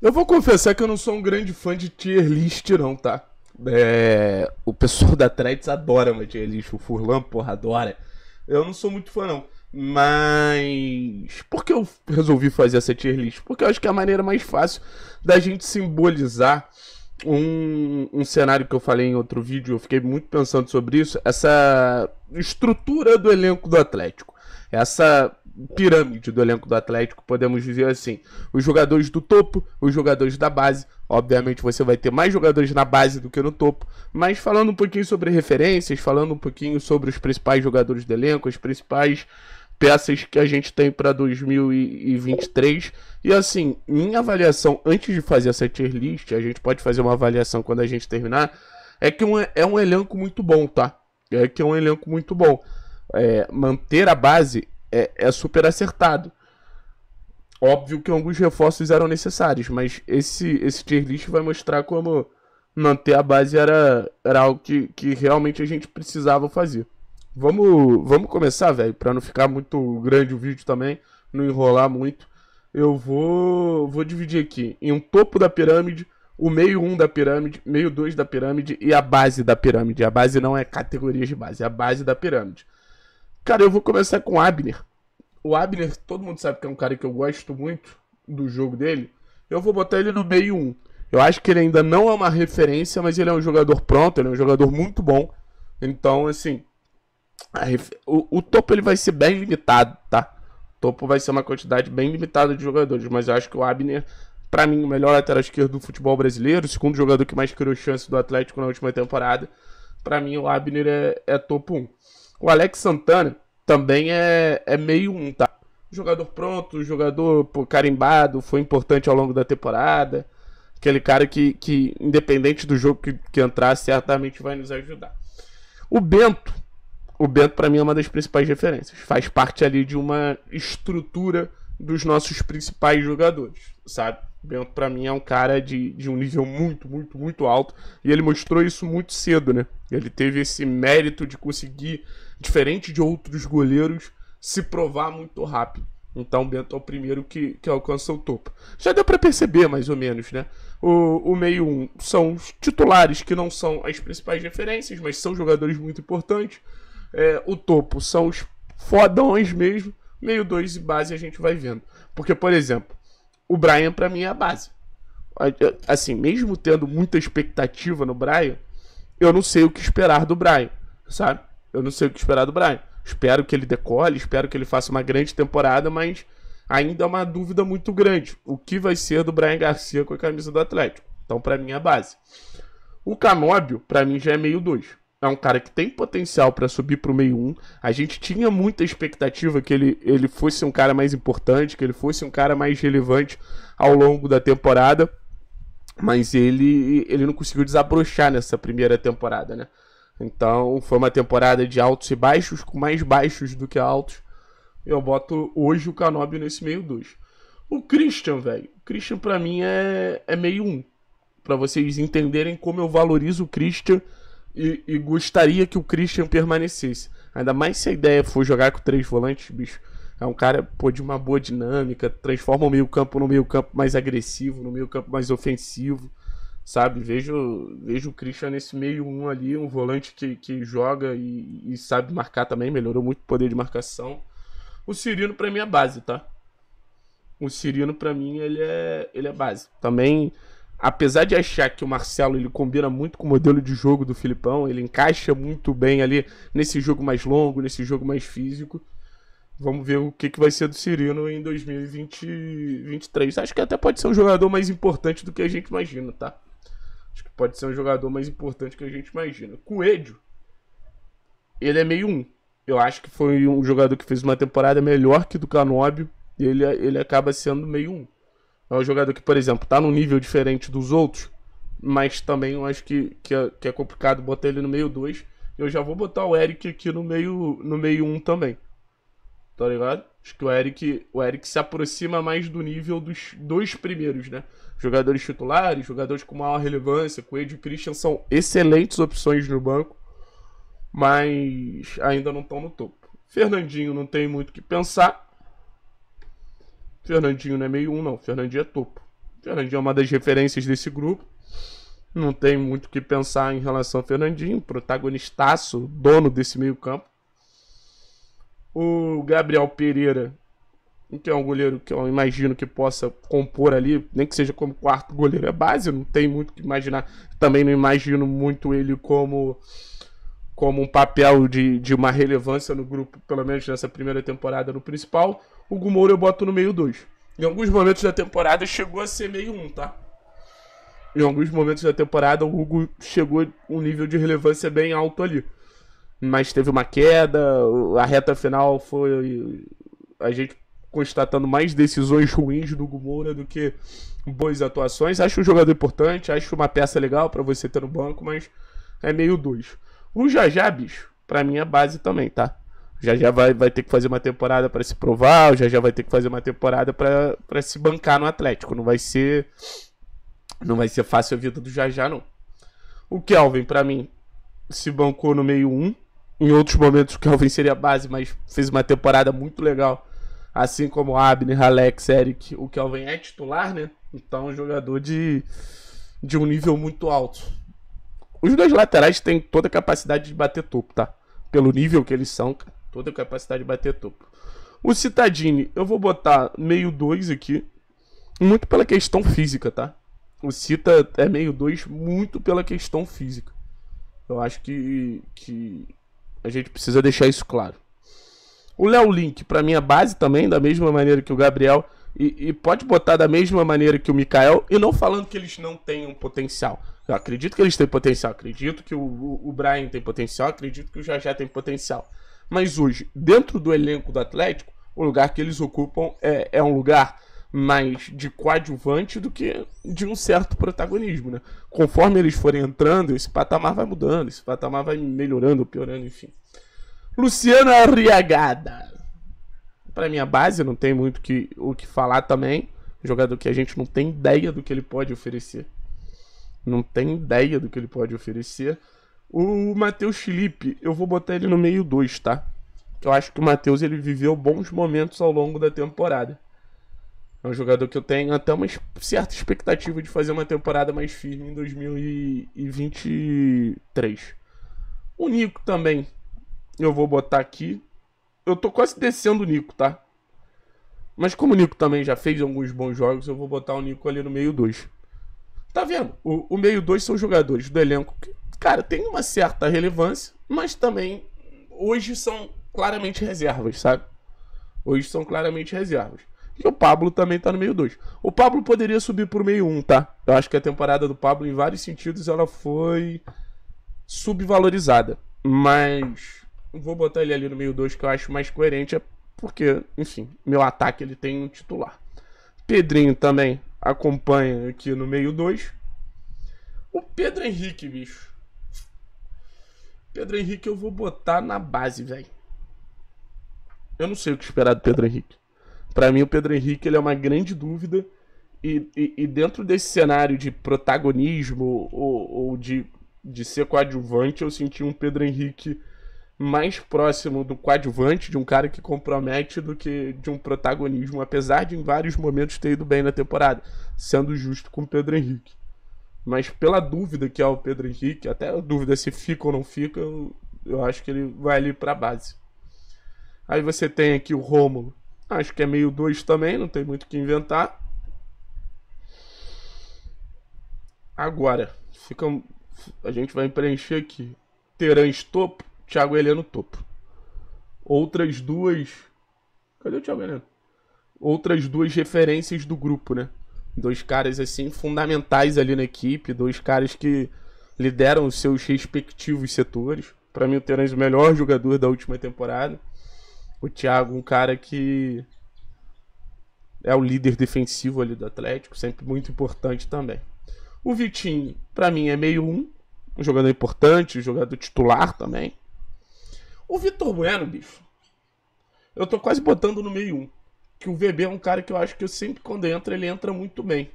Eu vou confessar que eu não sou um grande fã de tier list, não, tá? É... O pessoal da Threads adora uma tier list, o Furlan, porra, adora. Eu não sou muito fã, não. Mas. Por que eu resolvi fazer essa tier list? Porque eu acho que é a maneira mais fácil da gente simbolizar um, um cenário que eu falei em outro vídeo. Eu fiquei muito pensando sobre isso. Essa estrutura do elenco do Atlético. Essa pirâmide do elenco do Atlético, podemos dizer assim. Os jogadores do topo, os jogadores da base. Obviamente você vai ter mais jogadores na base do que no topo, mas falando um pouquinho sobre referências, falando um pouquinho sobre os principais jogadores do elenco, as principais peças que a gente tem para 2023. E assim, minha avaliação antes de fazer essa tier list, a gente pode fazer uma avaliação quando a gente terminar, é que um, é um elenco muito bom, tá? É que é um elenco muito bom. É, manter a base é, é super acertado. Óbvio que alguns reforços eram necessários, mas esse, esse tier list vai mostrar como manter a base era, era algo que, que realmente a gente precisava fazer. Vamos, vamos começar, velho, para não ficar muito grande o vídeo também, não enrolar muito. Eu vou, vou dividir aqui em um topo da pirâmide, o meio 1 um da pirâmide, meio 2 da pirâmide e a base da pirâmide. A base não é categorias de base, é a base da pirâmide. Cara, eu vou começar com o Abner. O Abner, todo mundo sabe que é um cara que eu gosto muito do jogo dele. Eu vou botar ele no meio 1. Um. Eu acho que ele ainda não é uma referência, mas ele é um jogador pronto, ele é um jogador muito bom. Então, assim, o, o topo ele vai ser bem limitado, tá? O topo vai ser uma quantidade bem limitada de jogadores, mas eu acho que o Abner, para mim, o melhor lateral esquerdo do futebol brasileiro, o segundo jogador que mais criou chance do Atlético na última temporada, para mim o Abner é, é topo 1. O Alex Santana também é, é meio um, tá? Jogador pronto, jogador pô, carimbado, foi importante ao longo da temporada. Aquele cara que, que independente do jogo que, que entrar, certamente vai nos ajudar. O Bento, o Bento para mim é uma das principais referências. Faz parte ali de uma estrutura dos nossos principais jogadores, sabe? O Bento para mim é um cara de, de um nível muito, muito, muito alto e ele mostrou isso muito cedo, né? Ele teve esse mérito de conseguir diferente de outros goleiros, se provar muito rápido. Então Bento é o primeiro que, que alcança o topo. Já deu para perceber, mais ou menos, né? O, o meio 1 um são os titulares que não são as principais referências, mas são jogadores muito importantes. É, o topo são os fodões mesmo. Meio 2 e base a gente vai vendo. Porque, por exemplo, o Brian para mim é a base. É, assim, mesmo tendo muita expectativa no Brian, eu não sei o que esperar do Brian, sabe? eu não sei o que esperar do Brian. Espero que ele decole, espero que ele faça uma grande temporada, mas ainda é uma dúvida muito grande. O que vai ser do Brian Garcia com a camisa do Atlético? Então, para mim, é a base. O Canóbio, para mim, já é meio dois. É um cara que tem potencial para subir para o meio 1. Um. A gente tinha muita expectativa que ele, ele fosse um cara mais importante, que ele fosse um cara mais relevante ao longo da temporada. Mas ele, ele não conseguiu desabrochar nessa primeira temporada, né? Então foi uma temporada de altos e baixos, com mais baixos do que altos. Eu boto hoje o Canóbio nesse meio 2. O Christian, velho. O Christian pra mim é, é meio 1. Um, pra vocês entenderem como eu valorizo o Christian e, e gostaria que o Christian permanecesse. Ainda mais se a ideia for jogar com três volantes, bicho. É um cara pô, de uma boa dinâmica, transforma o meio-campo no meio-campo mais agressivo, no meio-campo mais ofensivo sabe? Vejo, vejo o Christian nesse meio um ali, um volante que, que joga e, e sabe marcar também, melhorou muito o poder de marcação. O Cirino para mim é base, tá? O Cirino para mim ele é, ele é base. Também, apesar de achar que o Marcelo ele combina muito com o modelo de jogo do Filipão, ele encaixa muito bem ali nesse jogo mais longo, nesse jogo mais físico. Vamos ver o que, que vai ser do Cirino em 2023. Acho que até pode ser um jogador mais importante do que a gente imagina, tá? Acho que pode ser um jogador mais importante que a gente imagina. Coelho, ele é meio um. Eu acho que foi um jogador que fez uma temporada melhor que do Canobbio. Ele, ele acaba sendo meio um. É um jogador que, por exemplo, tá num nível diferente dos outros, mas também eu acho que, que, é, que é complicado botar ele no meio 2. Eu já vou botar o Eric aqui no meio, no meio 1 um também. Tá ligado? Acho que o Eric, o Eric se aproxima mais do nível dos dois primeiros, né? Jogadores titulares, jogadores com maior relevância, Coelho e Christian são excelentes opções no banco, mas ainda não estão no topo. Fernandinho não tem muito o que pensar. Fernandinho não é meio um, não. Fernandinho é topo. Fernandinho é uma das referências desse grupo. Não tem muito o que pensar em relação ao Fernandinho, protagonistaço, dono desse meio-campo o Gabriel Pereira, que é um goleiro que eu imagino que possa compor ali, nem que seja como quarto goleiro, é base, não tem muito que imaginar. Também não imagino muito ele como como um papel de, de uma relevância no grupo, pelo menos nessa primeira temporada no principal. O Gumouro eu boto no meio 2. Em alguns momentos da temporada chegou a ser meio 1, um, tá? Em alguns momentos da temporada o Hugo chegou um nível de relevância bem alto ali mas teve uma queda. A reta final foi a gente constatando mais decisões ruins do Gumura do que boas atuações. Acho um jogador importante, acho uma peça legal para você ter no banco, mas é meio dois. O Jajá, bicho, pra mim é base também, tá? Já Jajá vai, vai ter que fazer uma temporada para se provar, o Jajá vai ter que fazer uma temporada para se bancar no Atlético. Não vai ser não vai ser fácil a vida do Jajá, não. O Kelvin, para mim, se bancou no meio 1. Um. Em outros momentos o Kelvin seria base, mas fez uma temporada muito legal. Assim como Abner, Alex, Eric, o Kelvin é titular, né? Então um jogador de, de um nível muito alto. Os dois laterais têm toda a capacidade de bater topo, tá? Pelo nível que eles são, toda a capacidade de bater topo. O Citadini, eu vou botar meio dois aqui, muito pela questão física, tá? O Cita é meio dois muito pela questão física. Eu acho que, que a gente precisa deixar isso claro. O Léo Link, para mim, é base também, da mesma maneira que o Gabriel. E, e, pode botar da mesma maneira que o Mikael. E não falando que eles não tenham potencial. Eu acredito que eles têm potencial. Acredito que o, o, o Brian tem potencial. Acredito que o Jajá tem potencial. Mas hoje, dentro do elenco do Atlético, o lugar que eles ocupam é, é um lugar mais de coadjuvante do que de um certo protagonismo, né? Conforme eles forem entrando, esse patamar vai mudando, esse patamar vai melhorando, piorando, enfim. Luciana Arriagada. Para minha base, não tem muito que, o que falar também. Jogador que a gente não tem ideia do que ele pode oferecer. Não tem ideia do que ele pode oferecer. O Matheus Felipe, eu vou botar ele no meio 2, tá? Eu acho que o Matheus ele viveu bons momentos ao longo da temporada. É um jogador que eu tenho até uma certa expectativa de fazer uma temporada mais firme em 2023. O Nico também. Eu vou botar aqui. Eu tô quase descendo o Nico, tá? Mas como o Nico também já fez alguns bons jogos, eu vou botar o Nico ali no meio 2. Tá vendo? O, o meio 2 são jogadores do elenco que, cara, tem uma certa relevância, mas também hoje são claramente reservas, sabe? Hoje são claramente reservas. E o Pablo também tá no meio 2. O Pablo poderia subir pro meio 1, um, tá? Eu acho que a temporada do Pablo, em vários sentidos, ela foi subvalorizada. Mas vou botar ele ali no meio 2, que eu acho mais coerente, é porque, enfim, meu ataque ele tem um titular. Pedrinho também acompanha aqui no meio 2. O Pedro Henrique, bicho. Pedro Henrique eu vou botar na base, velho. Eu não sei o que esperar do Pedro Henrique. Para mim, o Pedro Henrique ele é uma grande dúvida. E, e, e dentro desse cenário de protagonismo ou, ou, de, de ser coadjuvante, eu senti um Pedro Henrique mais próximo do coadjuvante, de um cara que compromete, do que de um protagonismo, apesar de em vários momentos ter ido bem na temporada, sendo justo com o Pedro Henrique. Mas pela dúvida que é o Pedro Henrique, até a dúvida se fica ou não fica, eu, eu acho que ele vai ali para a base. Aí você tem aqui o Rômulo, Acho que é meio 2 também, não tem muito o que inventar. Agora, fica, a gente vai preencher aqui. Terãs topo, Thiago Heleno topo. Outras duas. Cadê o Thiago Heleno? Outras duas referências do grupo, né? Dois caras assim fundamentais ali na equipe, dois caras que lideram os seus respectivos setores. Para mim, o Terãs é o melhor jogador da última temporada o Thiago, um cara que é o líder defensivo ali do Atlético, sempre muito importante também. O Vitinho, para mim, é meio um, um jogador importante, um jogador titular também. O Vitor Bueno, bicho, eu tô quase botando no meio um. Que o VB é um cara que eu acho que eu sempre, quando entra, ele entra muito bem.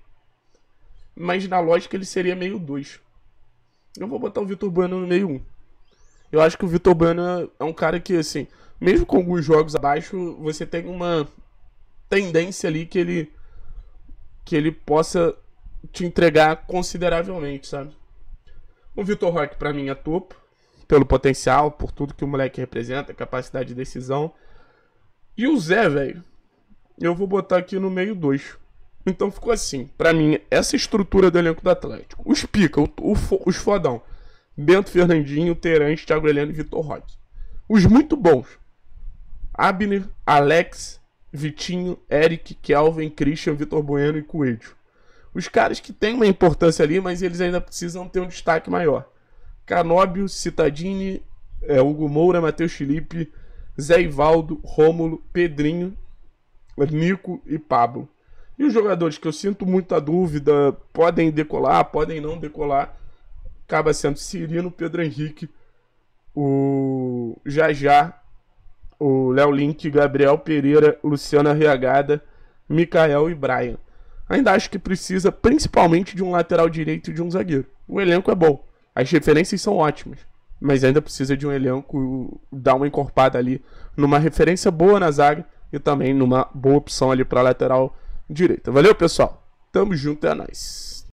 Mas na lógica ele seria meio dois. Eu vou botar o Vitor Bueno no meio um. Eu acho que o Vitor Bueno é um cara que, assim, mesmo com alguns jogos abaixo, você tem uma tendência ali que ele que ele possa te entregar consideravelmente, sabe? O Vitor Roque para mim é topo pelo potencial, por tudo que o moleque representa, capacidade de decisão. E o Zé, velho, eu vou botar aqui no meio dois. Então ficou assim, para mim, essa estrutura do elenco do Atlético. Os pica, o, o, os fodão. Bento Fernandinho, Terence Thiago Heleno e Vitor Roque. Os muito bons. Abner, Alex, Vitinho, Eric, Kelvin, Christian, Vitor Bueno e Coelho. Os caras que têm uma importância ali, mas eles ainda precisam ter um destaque maior. Canóbio, Citadini, é, Hugo Moura, Matheus Felipe, Zé Ivaldo, Rômulo, Pedrinho, Nico e Pablo. E os jogadores que eu sinto muita dúvida, podem decolar, podem não decolar, acaba sendo Cirino, Pedro Henrique, o Jajá o Léo Link, Gabriel Pereira, Luciana Riagada, Mikael e Brian. Ainda acho que precisa principalmente de um lateral direito e de um zagueiro. O elenco é bom, as referências são ótimas, mas ainda precisa de um elenco dar uma encorpada ali numa referência boa na zaga e também numa boa opção ali para lateral direita. Valeu, pessoal. Tamo junto, é nóis.